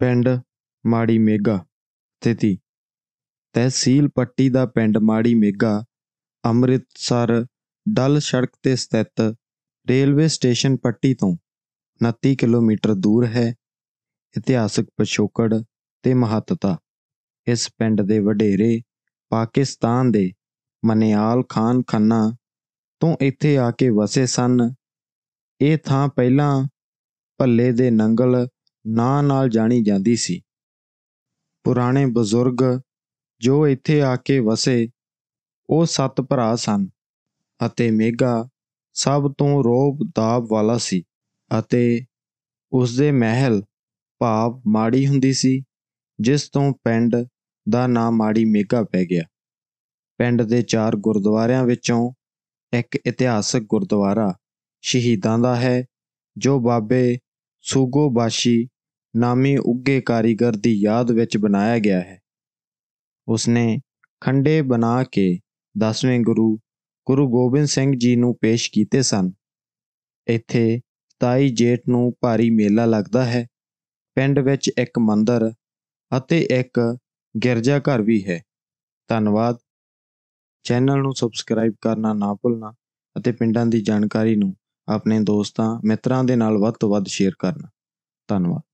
ਪਿੰਡ ਮਾੜੀ ਮੇਗਾ ਸਥਿਤੀ ਤਹਿਸੀਲ ਪੱਟੀ ਦਾ ਪਿੰਡ ਮਾੜੀ ਮੇਗਾ ਅੰਮ੍ਰਿਤਸਰ ਡਲ ਸੜਕ ਤੇ ਸਥਿਤ ਰੇਲਵੇ ਸਟੇਸ਼ਨ ਪੱਟੀ ਤੋਂ 29 ਕਿਲੋਮੀਟਰ ਦੂਰ ਹੈ ਇਤਿਹਾਸਕ ਪਛੋਕੜ ਤੇ ਮਹੱਤਤਾ ਇਸ ਪਿੰਡ ਦੇ ਵਡੇਰੇ ਪਾਕਿਸਤਾਨ ਦੇ ਮਨਿਆਲ ਖਾਨ ਖੰਨਾ ਤੋਂ ਇੱਥੇ ਆ ਕੇ ਵਸੇ ਸਨ ਇਹ ਥਾਂ ਪਹਿਲਾਂ ਭੱਲੇ ਦੇ ਨੰਗਲ ਨਾਂ ਨਾਲ ਜਾਣੀ ਜਾਂਦੀ ਸੀ ਪੁਰਾਣੇ ਬਜ਼ੁਰਗ ਜੋ ਇੱਥੇ ਆ ਕੇ ਵਸੇ ਉਹ ਸੱਤ ਭਰਾ ਸਨ ਅਤੇ ਮੇਗਾ ਸਭ ਤੋਂ ਰੋਬ ਦਾਬ ਵਾਲਾ ਸੀ ਅਤੇ ਉਸ ਦੇ ਮਹਿਲ ਭਾਵ ਮਾੜੀ ਹੁੰਦੀ ਸੀ ਜਿਸ ਤੋਂ ਪਿੰਡ ਦਾ ਨਾਮ ਮਾੜੀ ਮੇਗਾ ਪੈ ਗਿਆ ਪਿੰਡ ਦੇ ਚਾਰ ਗੁਰਦੁਆਰਿਆਂ ਵਿੱਚੋਂ ਇੱਕ ਇਤਿਹਾਸਕ ਗੁਰਦੁਆਰਾ ਸ਼ਹੀਦਾਂ ਦਾ ਹੈ ਜੋ ਬਾਬੇ ਸੂਗੋ ਬਾਸ਼ੀ ਨਾਮੀ ਉੱਗੇ ਕਾਰੀਗਰ ਦੀ ਯਾਦ ਵਿੱਚ ਬਣਾਇਆ ਗਿਆ ਹੈ ਉਸਨੇ ਖੰਡੇ ਬਣਾ ਕੇ 10ਵੇਂ ਗੁਰੂ ਗੁਰੂ ਗੋਬਿੰਦ ਸਿੰਘ ਜੀ ਨੂੰ ਪੇਸ਼ ਕੀਤੇ ਸਨ ਇੱਥੇ 27 ਜੇਠ ਨੂੰ ਭਾਰੀ ਮੇਲਾ ਲੱਗਦਾ ਹੈ ਪਿੰਡ ਵਿੱਚ ਇੱਕ ਮੰਦਿਰ ਅਤੇ ਇੱਕ ਗਿਰਜਾ ਘਰ ਵੀ ਹੈ ਧੰਨਵਾਦ ਚੈਨਲ ਨੂੰ ਸਬਸਕ੍ਰਾਈਬ ਕਰਨਾ ਨਾ ਭੁੱਲਣਾ ਅਤੇ ਪਿੰਡਾਂ ਦੀ ਜਾਣਕਾਰੀ ਨੂੰ ਆਪਣੇ ਦੋਸਤਾਂ ਮਿੱਤਰਾਂ ਦੇ ਨਾਲ ਵੱਧ ਤੋਂ ਵੱਧ ਸ਼ੇਅਰ ਕਰਨਾ ਧੰਨਵਾਦ